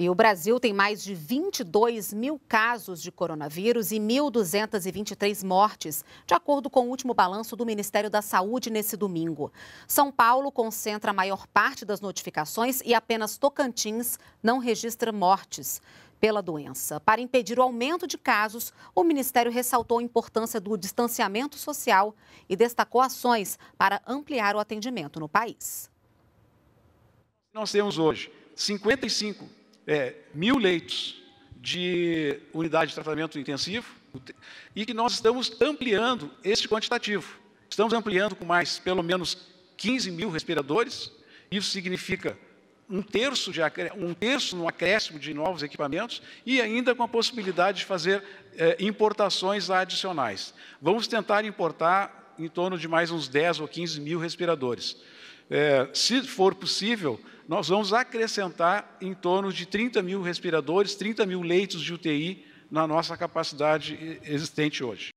E o Brasil tem mais de 22 mil casos de coronavírus e 1.223 mortes, de acordo com o último balanço do Ministério da Saúde nesse domingo. São Paulo concentra a maior parte das notificações e apenas Tocantins não registra mortes pela doença. Para impedir o aumento de casos, o Ministério ressaltou a importância do distanciamento social e destacou ações para ampliar o atendimento no país. Nós temos hoje 55 é, mil leitos de unidade de tratamento intensivo e que nós estamos ampliando este quantitativo. Estamos ampliando com mais pelo menos 15 mil respiradores, isso significa um terço, de, um terço no acréscimo de novos equipamentos e ainda com a possibilidade de fazer é, importações adicionais. Vamos tentar importar em torno de mais uns 10 ou 15 mil respiradores. É, se for possível, nós vamos acrescentar em torno de 30 mil respiradores, 30 mil leitos de UTI na nossa capacidade existente hoje.